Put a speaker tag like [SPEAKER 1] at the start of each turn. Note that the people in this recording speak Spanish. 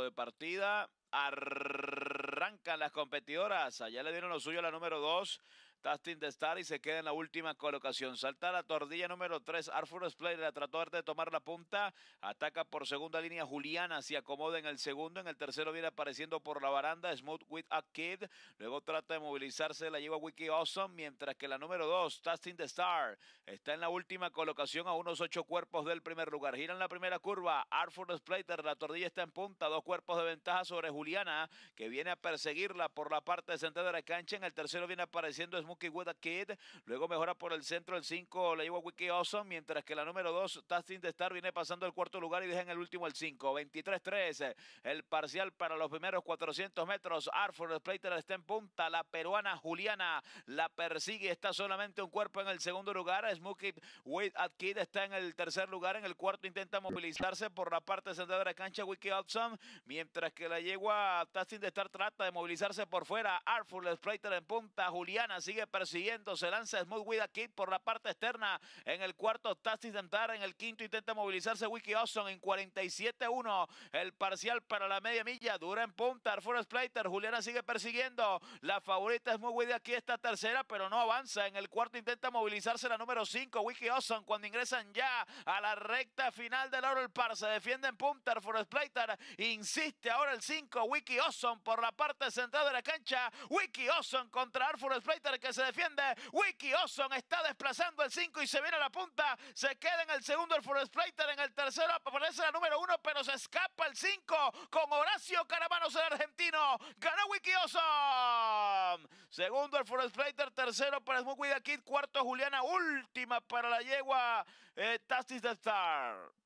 [SPEAKER 1] de partida. Arrancan las competidoras. Allá le dieron lo suyo a la número 2. Tasting the Star y se queda en la última colocación. Salta la tordilla número 3. Arthur Splater la trató de tomar la punta. Ataca por segunda línea Juliana. Se acomoda en el segundo. En el tercero viene apareciendo por la baranda Smooth with a Kid. Luego trata de movilizarse. La lleva Wiki Awesome. Mientras que la número 2, Tasting the Star, está en la última colocación a unos ocho cuerpos del primer lugar. Gira en la primera curva. Arthur Splater. La tordilla está en punta. Dos cuerpos de ventaja sobre Juliana que viene a perseguirla por la parte de central de la cancha. En el tercero viene apareciendo Smooth Kid. Luego mejora por el centro el 5, la lleva Wiki Awesome, mientras que la número 2, Tasting de Star, viene pasando el cuarto lugar y deja en el último el 5. 23 13 el parcial para los primeros 400 metros. Artful Splater está en punta, la peruana Juliana la persigue, está solamente un cuerpo en el segundo lugar. Smokey Wade Kid está en el tercer lugar, en el cuarto intenta movilizarse por la parte central de la cancha Wiki Awesome, mientras que la yegua Tasting de Star trata de movilizarse por fuera. Artful Splater en punta, Juliana sigue persiguiendo, se lanza es muy a aquí por la parte externa en el cuarto Tastis Dentar, en el quinto intenta movilizarse Wiki Austin en 47-1, el parcial para la media milla, dura en punta, Forest Splater, Juliana sigue persiguiendo, la favorita es muy a aquí está tercera, pero no avanza, en el cuarto intenta movilizarse la número 5, Wiki Austin, cuando ingresan ya a la recta final del oro, el par se defiende en punta, Forest Splater insiste ahora el 5, Wiki Austin por la parte central de la cancha, Wiki Austin contra Arthur Splater que se defiende. Wiki Oson está desplazando el 5 y se viene a la punta. Se queda en el segundo el Forest Plater. En el tercero aparece la número 1, pero se escapa el 5 con Horacio Caramanos, el argentino. Ganó Wiki Oson Segundo el Forest Plater. Tercero para Smoke Kid. Cuarto Juliana. Última para la yegua eh, Tastis the Star.